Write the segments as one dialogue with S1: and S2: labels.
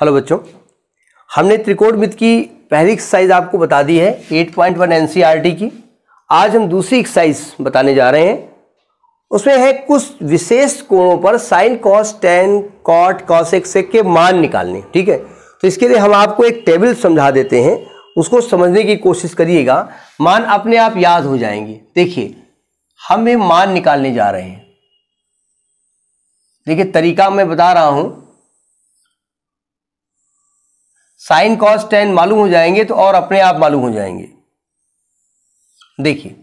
S1: hello बच्चों हमने त्रिकोणमित की पहली एक्सरसाइज आपको बता दी है 8.1 पॉइंट e की आज हम दूसरी एक्सरसाइज बताने जा रहे हैं उसमें है कुछ विशेष कोणों पर sine cos tan cot cos एक के मान निकालने ठीक है तो इसके लिए हम आपको एक टेबल समझा देते हैं उसको समझने की कोशिश करिएगा मान अपने आप याद हो जाएंगे देखिए हम ये मान निकालने जा रहे हैं देखिए तरीका मैं बता रहा हूं साइन कॉस टेन मालूम हो जाएंगे तो और अपने आप मालूम हो जाएंगे देखिए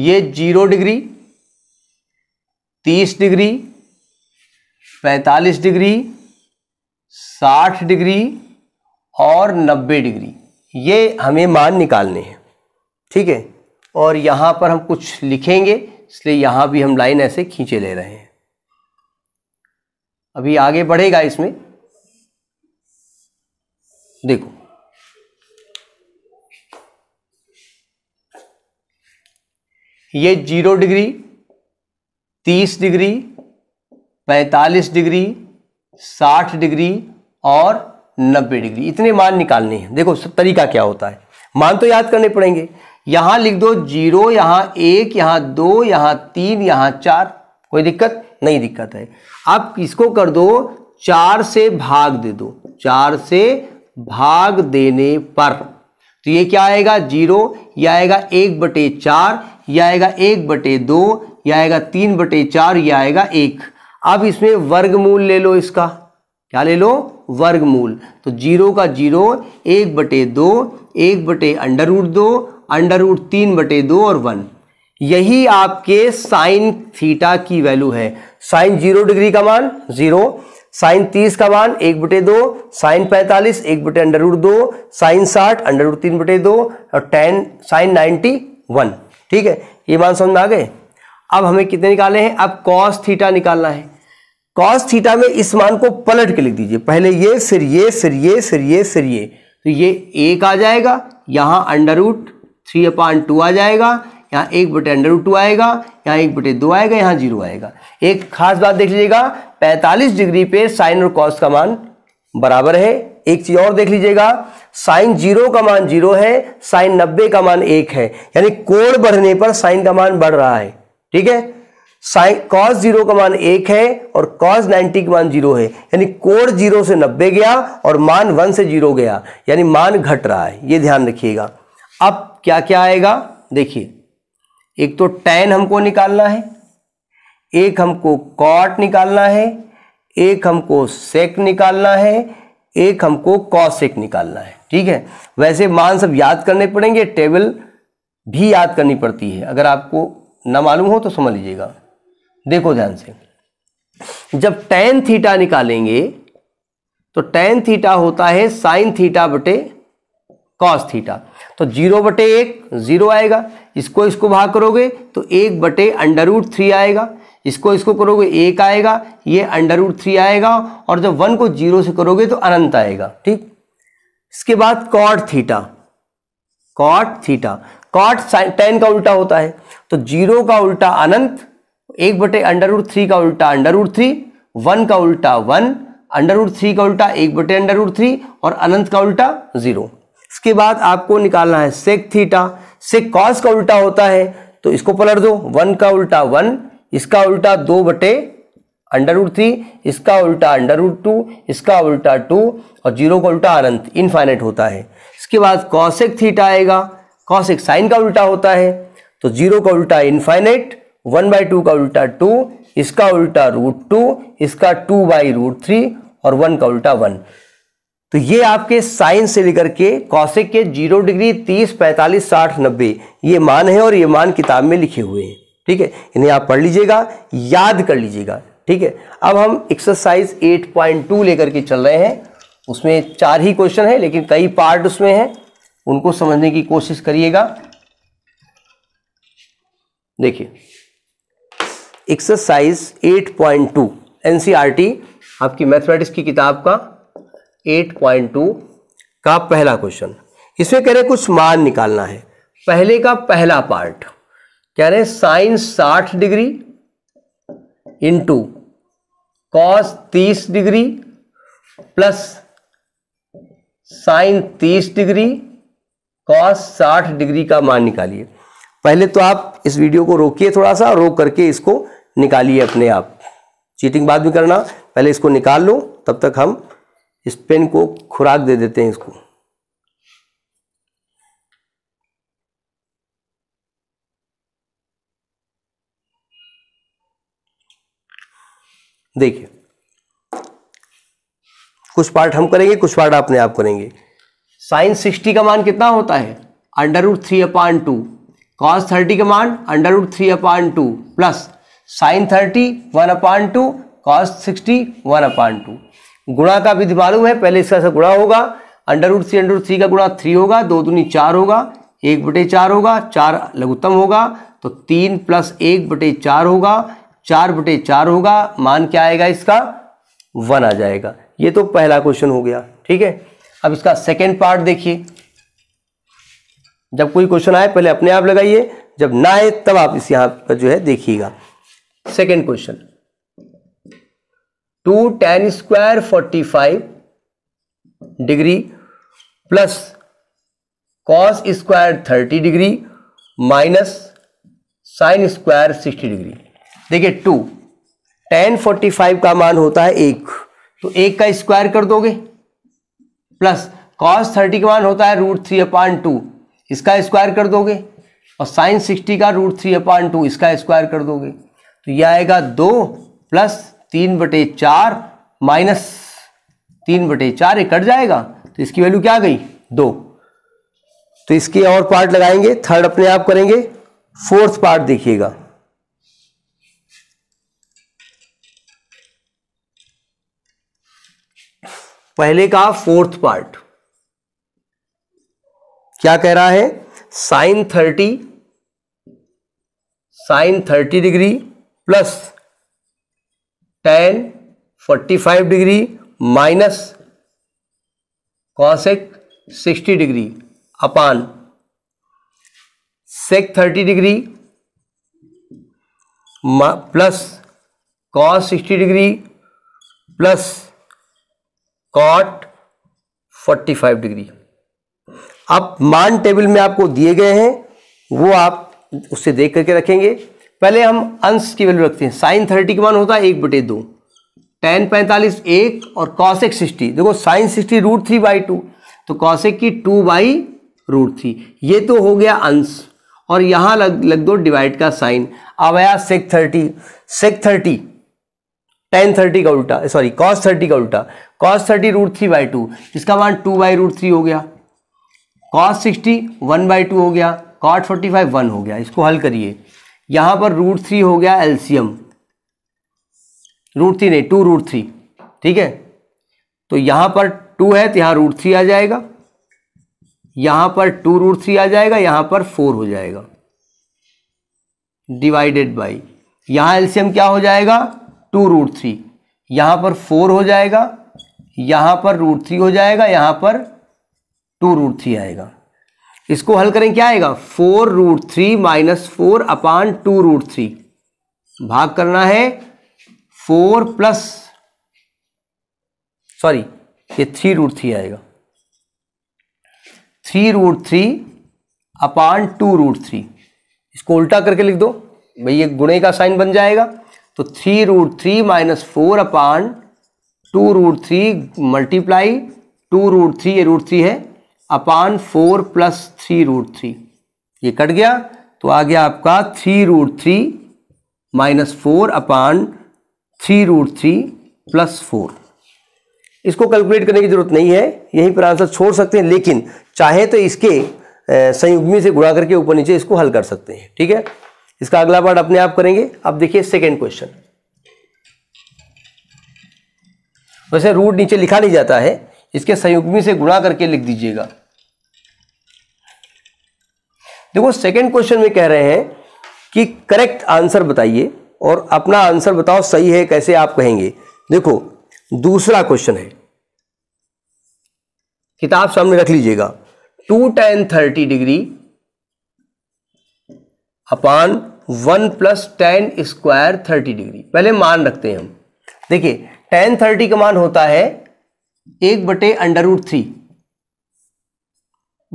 S1: ये जीरो डिग्री तीस डिग्री पैंतालीस डिग्री साठ डिग्री और नब्बे डिग्री ये हमें मान निकालने हैं ठीक है और यहाँ पर हम कुछ लिखेंगे इसलिए यहाँ भी हम लाइन ऐसे खींचे ले रहे हैं अभी आगे बढ़ेगा इसमें देखो ये जीरो डिग्री तीस डिग्री पैंतालीस डिग्री साठ डिग्री और नब्बे डिग्री इतने मान निकालने हैं देखो सब तरीका क्या होता है मान तो याद करने पड़ेंगे यहां लिख दो जीरो यहां एक यहां दो यहां तीन यहां चार कोई दिक्कत नहीं दिक्कत है आप इसको कर दो चार से भाग दे दो चार से भाग देने पर तो ये क्या आएगा जीरो या आएगा एक बटे चार या आएगा एक बटे दो या आएगा तीन बटे चार या आएगा एक अब इसमें वर्गमूल ले लो इसका क्या ले लो वर्गमूल तो जीरो का जीरो एक बटे दो एक बटे अंडर रूट दो अंडर रूट तीन बटे दो और वन यही आपके साइन थीटा की वैल्यू है साइन जीरो डिग्री का मान जीरो साइन तीस का मान एक बटे दो साइन पैंतालीस एक बटे अंडर रूट दो साइन साठ अंडर रूट तीन बटे दो और टेन साइन नाइन्टी वन ठीक है ये मान समझ में आ गए अब हमें कितने निकाले हैं अब कॉस थीटा निकालना है कॉस थीटा में इस मान को पलट के लिख दीजिए पहले ये फिर ये फिर ये फिर ये फिर ये तो ये एक आ जाएगा यहाँ under root three upon two आ जाएगा यहाँ एक बटे अंडर रूट टू आएगा यहाँ एक बटे दो आएगा यहाँ जीरो आएगा एक खास बात देख लीजिएगा 45 डिग्री पे साइन और कॉस का मान बराबर है एक चीज और देख लीजिएगा साइन जीरो का मान जीरो है साइन नब्बे का मान एक है यानी कोण बढ़ने पर साइन का मान बढ़ रहा है ठीक है साइन कॉस जीरो का मान एक है और कॉस नाइन्टी का मान जीरो है यानी कोण जीरो से नब्बे गया और मान वन से जीरो गया यानी मान घट रहा है ये ध्यान रखिएगा अब क्या क्या आएगा देखिए एक तो टेन हमको निकालना है एक हमको कॉट निकालना है एक हमको सेक निकालना है एक हमको कॉसेक निकालना है ठीक है वैसे मान सब याद करने पड़ेंगे टेबल भी याद करनी पड़ती है अगर आपको ना मालूम हो तो समझ लीजिएगा देखो ध्यान से जब टेन थीटा निकालेंगे तो टेन थीटा होता है साइन थीटा बटे कॉस थीटा तो जीरो बटे एक जीरो आएगा इसको इसको भाग करोगे तो एक बटे अंडर रूट थ्री आएगा इसको इसको करोगे एक आएगा ये अंडर रूट थ्री आएगा और जब वन को जीरो से करोगे तो अनंत आएगा ठीक इसके बाद cot theta cot theta cot tan का उल्टा होता है तो जीरो का उल्टा अनंत एक बटे अंडर रूट थ्री का उल्टा अंडर रूट थ्री वन का उल्टा वन अंडर रूट थ्री का उल्टा एक बटे अंडर रूट थ्री और अनंत का उल्टा जीरो इसके बाद आपको निकालना है सेक थीटा सेक कॉस का उल्टा होता है तो इसको पलट दो वन का उल्टा वन इसका उल्टा दो बटे अंडर रूट थ्री इसका उल्टा अंडर रूट टू इसका उल्टा टू और जीरो का उल्टा अनंत इनफाइनाइट होता है इसके बाद कॉसेक थीटा आएगा कॉसेक साइन का उल्टा होता है तो जीरो का उल्टा इनफाइनाइट वन बाई टू का उल्टा टू इसका उल्टा रूट टू इसका टू बाई रूट थ्री और वन का उल्टा वन तो ये आपके साइन से लेकर के कौशिक के जीरो डिग्री तीस पैंतालीस साठ नब्बे ये मान है और ये मान किताब में लिखे हुए हैं ठीक है इन्हें आप पढ़ लीजिएगा याद कर लीजिएगा ठीक है अब हम एक्सरसाइज 8.2 लेकर के चल रहे हैं उसमें चार ही क्वेश्चन है लेकिन कई पार्ट उसमें हैं उनको समझने की कोशिश करिएगा देखिए एक्सरसाइज 8.2 एनसीईआरटी आपकी मैथमेटिक्स की किताब का 8.2 का पहला क्वेश्चन इसमें कह रहे कुछ मान निकालना है पहले का पहला पार्ट कह रहे sine 60 degree into cos 30 degree plus sine 30 degree cos 60 degree का मान निकालिए पहले तो आप इस वीडियो को रोकिए थोड़ा सा रोक करके इसको निकालिए अपने आप चीटिंग बाद में करना पहले इसको निकाल लो तब तक हम इस पेन को खुराक दे देते हैं इसको देखिए कुछ पार्ट हम करेंगे कुछ पार्ट अपने आप करेंगे साइन सिक्सटी का मान कितना होता है under root three upon two cos thirty का मान under root three upon two plus sine thirty one upon two cos sixty one upon two गुणा का विधि मालूम है पहले इसका सब गुणा होगा under root C under root C का गुणा थ्री होगा दो दूनी चार होगा एक बटे चार होगा चार लघुत्तम होगा तो तीन प्लस एक बटे चार होगा चार बटे चार होगा मान क्या आएगा इसका वन आ जाएगा ये तो पहला क्वेश्चन हो गया ठीक है अब इसका सेकेंड पार्ट देखिए जब कोई क्वेश्चन आए पहले अपने आप लगाइए जब ना आए तब आप इस यहाँ पर जो है देखिएगा second question two tan square forty five degree plus cos square thirty degree minus sine square sixty degree देखिए टू टेन फोर्टी फाइव का मान होता है एक तो एक का स्क्वायर कर दोगे प्लस कॉस थर्टी का मान होता है रूट थ्री अपॉन टू इसका स्क्वायर कर दोगे और साइन सिक्सटी का रूट थ्री अपॉन टू इसका स्क्वायर कर दोगे तो यह आएगा दो प्लस तीन बटे चार माइनस तीन बटे चार ये कट जाएगा तो इसकी वैल्यू क्या गई दो तो इसके और पार्ट लगाएंगे थर्ड अपने आप करेंगे फोर्थ पार्ट देखिएगा पहले का फोर्थ पार्ट क्या कह रहा है sine thirty sine thirty degree plus tan 45 degree minus cosec 60 degree upon sec 30 degree plus cos 60 degree plus cot 45 degree अब मान टेबल में आपको दिए गए हैं वो आप उससे देख करके रखेंगे पहले हम अंश की वैल्यू रखते हैं साइन थर्टी के मान होता है एक बटे दो टेन पैंतालीस एक और कॉशेक सिक्सटी देखो sine sixty root three by two तो कॉशेक की टू बाई रूट थ्री ये तो हो गया अंश और यहाँ लग लग दो डिवाइड का साइन अब आया sec thirty sec thirty tan thirty का उल्टा सॉरी कॉस थर्टी का उल्टा cos thirty root three by two इसका मान टू बाई रूट थ्री हो गया cos sixty one by two हो गया कॉट फोर्टी फाइव वन हो गया इसको हल करिए यहां पर रूट थ्री हो गया एल्सियम रूट थ्री नहीं टू रूट थ्री ठीक है तो यहां पर टू है तो यहां रूट थ्री आ जाएगा यहां पर टू रूट थ्री आ जाएगा यहां पर फोर हो जाएगा डिवाइडेड बाई यहां एल्सियम क्या हो जाएगा टू रूट थ्री यहां पर फोर हो जाएगा यहां पर रूट थ्री हो जाएगा यहां पर टू रूट थ्री आएगा इसको हल करें क्या आएगा four root three minus four upon two root three भाग करना है फोर प्लस सॉरी ये थ्री रूट थ्री आएगा three root three upon two root three इसको उल्टा करके लिख दो भाई ये गुणे का साइन बन जाएगा तो three root three minus four upon two root three multiply two root three ये रूट थ्री है upon four plus three root three ये कट गया तो आ गया आपका three root three minus four upon three root three plus four इसको calculate करने की जरूरत नहीं है यहीं पर आंसर छोड़ सकते हैं लेकिन चाहे तो इसके संयुग्मी से गुणा करके ऊपर नीचे इसको हल कर सकते हैं ठीक है इसका अगला पार्ट अपने आप करेंगे अब देखिए सेकेंड क्वेश्चन वैसे रूट नीचे लिखा नहीं जाता है इसके सहयोगी से गुणा करके लिख दीजिएगा देखो सेकंड क्वेश्चन में कह रहे हैं कि करेक्ट आंसर बताइए और अपना आंसर बताओ सही है कैसे आप कहेंगे देखो दूसरा क्वेश्चन है किताब सामने रख लीजिएगा two tan thirty degree upon one plus tan square thirty degree पहले मान रखते हैं हम देखिए टेन थर्टी का मान होता है एक बटे under root three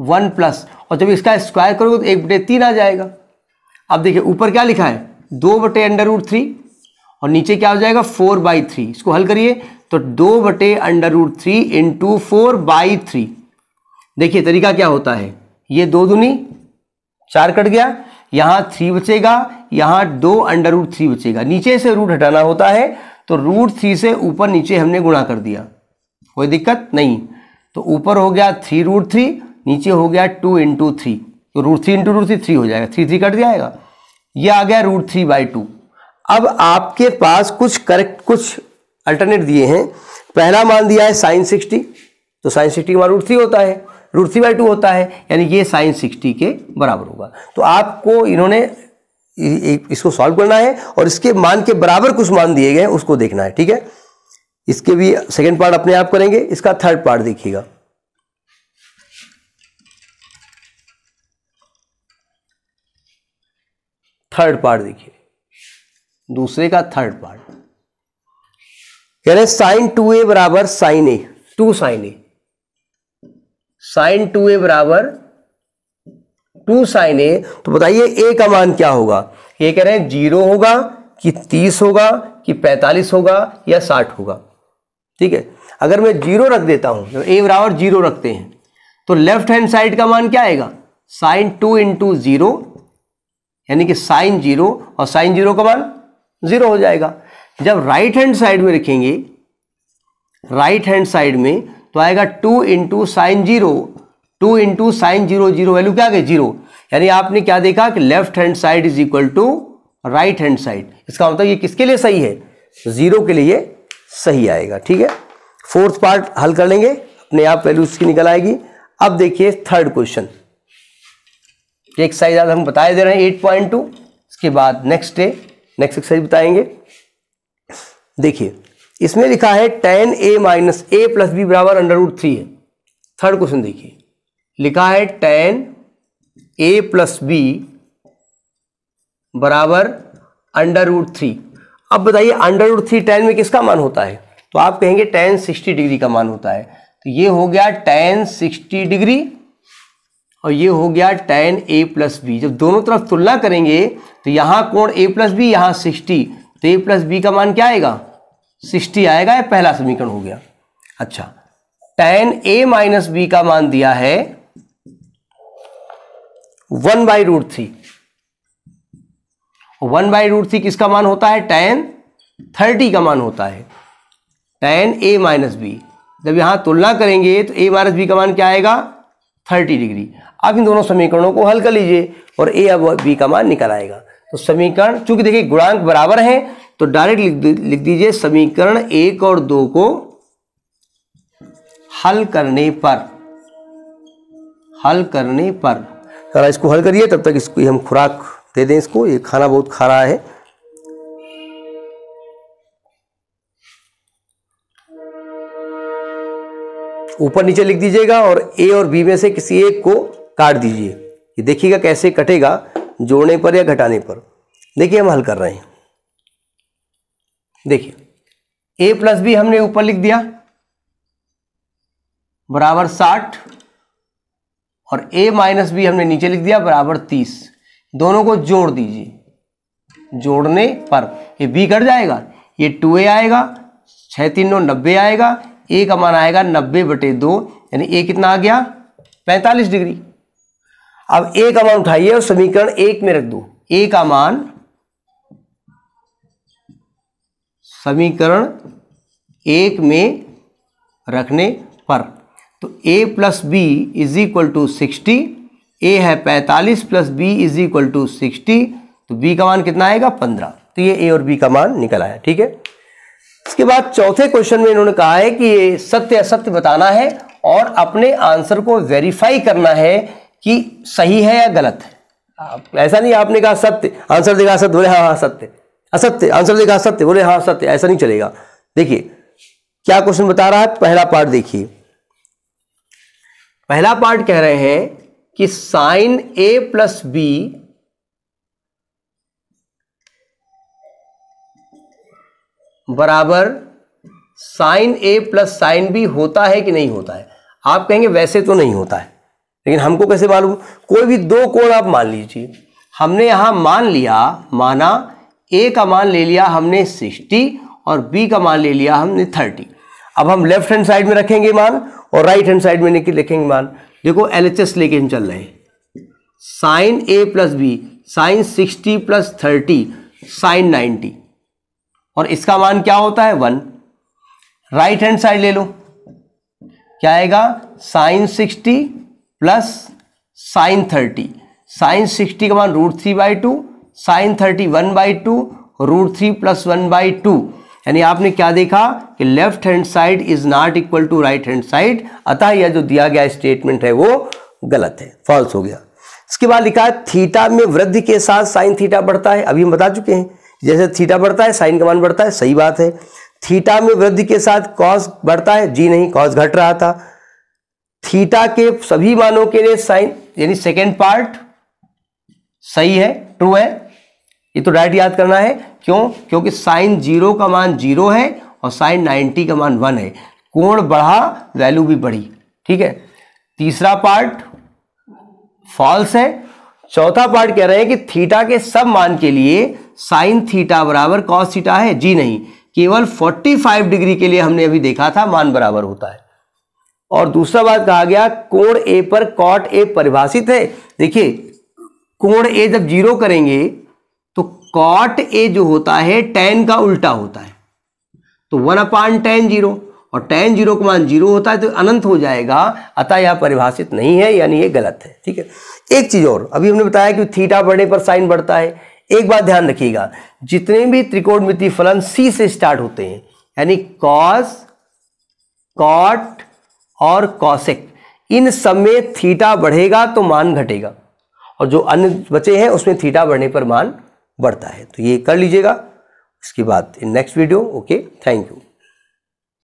S1: one plus और जब इसका स्क्वायर करोगे तो एक बटे तीन आ जाएगा अब देखिए ऊपर क्या लिखा है दो बटे अंडर रूट थ्री और नीचे क्या हो जाएगा फोर बाई थ्री इसको हल करिए तो दो बटे under root three into four by three देखिए तरीका क्या होता है ये दो दुनी चार कट गया यहां थ्री बचेगा यहां दो अंडर रूट थ्री बचेगा नीचे से रूट हटाना होता है तो रूट थ्री से ऊपर नीचे हमने गुणा कर दिया कोई दिक्कत नहीं तो ऊपर हो गया थ्री रूट थ्री नीचे हो गया टू इंटू थ्री तो root three into root three three हो जाएगा थ्री थ्री कट जाएगा ये आ गया रूट थ्री बाई टू अब आपके पास कुछ करेक्ट कुछ अल्टरनेट दिए हैं पहला मान दिया है साइन सिक्सटी तो साइन सिक्सटी का मान रूट थ्री होता है रूट थ्री बाई टू होता है यानी ये साइन सिक्सटी के बराबर होगा तो आपको इन्होंने इसको सॉल्व करना है और इसके मान के बराबर कुछ मान दिए गए उसको देखना है ठीक है इसके भी सेकेंड पार्ट अपने आप करेंगे इसका थर्ड पार्ट देखिएगा थर्ड पार्ट देखिए दूसरे का थर्ड पार्ट कह रहे साइन टू ए बराबर sine A two sine A sine two A बराबर टू साइन ए तो बताइए ए का मान क्या होगा ये कह रहे हैं जीरो होगा कि तीस होगा कि पैंतालीस होगा या साठ होगा ठीक है अगर मैं जीरो रख देता हूँ ए बराबर जीरो रखते हैं तो लेफ्ट हैंड साइड का मान क्या आएगा साइन टू इंटू जीरो यानी कि साइन जीरो और साइन जीरो का मान जीरो हो जाएगा जब राइट हैंड साइड में रखेंगे राइट हैंड साइड में तो आएगा two into sine zero two into sine zero zero value क्या आ जीरो यानी आपने क्या देखा कि left hand side is equal to right hand side इसका मतलब ये किसके लिए सही है जीरो के लिए सही आएगा ठीक है फोर्थ पार्ट हल कर लेंगे अपने आप वैल्यू उसकी निकल आएगी अब देखिए थर्ड क्वेश्चन एक्सरसाइज आज हम बताए दे रहे हैं एट पॉइंट टू इसके बाद नेक्स्ट डे नेक्स्ट एक्सरसाइज बताएंगे देखिए इसमें लिखा है tan A minus A plus B बराबर अंडर रूट थ्री है थर्ड क्वेश्चन देखिए लिखा है टेन ए प्लस बी बराबर अंडर रूट थ्री अब बताइए अंडर रूट थ्री टेन में किसका मान होता है तो आप कहेंगे टेन सिक्सटी डिग्री का मान होता है तो ये हो गया टेन सिक्सटी डिग्री और ये हो गया टेन ए प्लस बी जब दोनों तरफ तुलना करेंगे तो यहां कोण ए प्लस बी यहां सिक्सटी तो ए प्लस बी का मान क्या आएगा सिक्सटी आएगा यह पहला समीकरण हो गया अच्छा टेन ए माइनस बी का मान दिया है one by root three one by root three किसका मान होता है टेन थर्टी का मान होता है टेन ए माइनस बी जब यहाँ तुलना करेंगे तो ए माइनस बी का मान क्या आएगा थर्टी डिग्री अब इन दोनों समीकरणों को हल कर लीजिए और ए अब बी का मान निकल आएगा तो समीकरण चूंकि देखिए गुणांक बराबर हैं तो डायरेक्ट लिख दीजिए समीकरण एक और दो को हल करने पर हल करने पर अगर इसको हल करिए तब तक इसकी हम खुराक दे दें इसको ये खाना बहुत खा रहा है ऊपर नीचे लिख दीजिएगा और ए और बी में से किसी एक को काट दीजिए ये देखिएगा कैसे कटेगा जोड़ने पर या घटाने पर देखिए हम हल कर रहे हैं देखिए ए प्लस बी हमने ऊपर लिख दिया बराबर साठ और ए माइनस बी हमने नीचे लिख दिया बराबर तीस दोनों को जोड़ दीजिए जोड़ने पर ये बी कट जाएगा ये टू ए आएगा छः तीन नौ नब्बे आएगा ए का मान आएगा नब्बे बटे दो यानी ए कितना आ गया पैंतालीस डिग्री अब ए का मान उठाइए और समीकरण एक में रख दो ए का मान समीकरण एक में रखने पर तो A plus B is equal to sixty A है 45 plus B is equal to sixty तो बी का मान कितना आएगा पंद्रह तो ये ए और बी का मान निकल आया ठीक है इसके बाद चौथे क्वेश्चन में इन्होंने कहा है कि ये सत्य असत्य बताना है और अपने आंसर को वेरीफाई करना है कि सही है या गलत है ऐसा नहीं आपने कहा सत्य आंसर देगा सत्य बोले हाँ हाँ सत्य असत्य आंसर देगा सत्य बोले हाँ सत्य ऐसा नहीं चलेगा देखिए क्या क्वेश्चन बता रहा है पहला पार्ट देखिए पहला पार्ट कह रहे हैं कि साइन ए प्लस बी बराबर sine A plus sine B होता है कि नहीं होता है आप कहेंगे वैसे तो नहीं होता है लेकिन हमको कैसे मालूम कोई भी दो कोण आप मान लीजिए हमने यहां मान लिया माना ए का मान ले लिया हमने सिक्सटी और बी का मान ले लिया हमने थर्टी अब हम लेफ्ट हैंड साइड में रखेंगे मान और राइट हैंड साइड में लिखेंगे मान देखो एल एच एस लेके हम चल रहे हैं sine A plus B sine sixty plus thirty sine ninety और इसका मान क्या होता है वन राइट हैंड साइड ले लो क्या आएगा sine sixty plus sine thirty sine sixty का मान root three by two sine thirty one by two root three plus one by two यानी आपने क्या देखा कि left hand side is not equal to right hand side अतः यह जो दिया गया स्टेटमेंट है वो गलत है फॉल्स हो गया इसके बाद लिखा है थीटा में वृद्धि के साथ साइन थीटा बढ़ता है अभी हम बता चुके हैं जैसे थीटा बढ़ता है साइन का मान बढ़ता है सही बात है थीटा में वृद्धि के साथ कॉस बढ़ता है जी नहीं कॉस घट रहा था थीटा के सभी मानों के लिए साइन यानी सेकेंड पार्ट सही है ट्रू है ये तो डायरेक्ट याद करना है क्यों क्योंकि साइन जीरो का मान जीरो है और साइन नाइन्टी का मान वन है कोण बढ़ा वैल्यू भी बढ़ी ठीक है तीसरा पार्ट फॉल्स है चौथा पार्ट कह रहे हैं कि थीटा के सब मान के लिए साइन थीटा बराबर कॉस थीटा है जी नहीं केवल 45 डिग्री के लिए हमने अभी देखा था मान बराबर होता है और दूसरा बात कहा गया कोण ए पर कॉट ए परिभाषित है देखिए कोण ए जब जीरो करेंगे कॉट ए जो होता है टेन का उल्टा होता है तो वन अपान टेन जीरो और टेन जीरो का मान जीरो होता है तो अनंत हो जाएगा अतः यह परिभाषित नहीं है यानी ये गलत है ठीक है एक चीज और अभी हमने बताया कि थीटा बढ़ने पर साइन बढ़ता है एक बात ध्यान रखिएगा जितने भी त्रिकोणमिति फलन सी से स्टार्ट होते हैं यानी कॉस कॉट और कॉसेक इन सब में थीटा बढ़ेगा तो मान घटेगा और जो अन्य बचे हैं उसमें थीटा बढ़ने पर मान बढ़ता है तो ये कर लीजिएगा इसके बाद next video okay thank you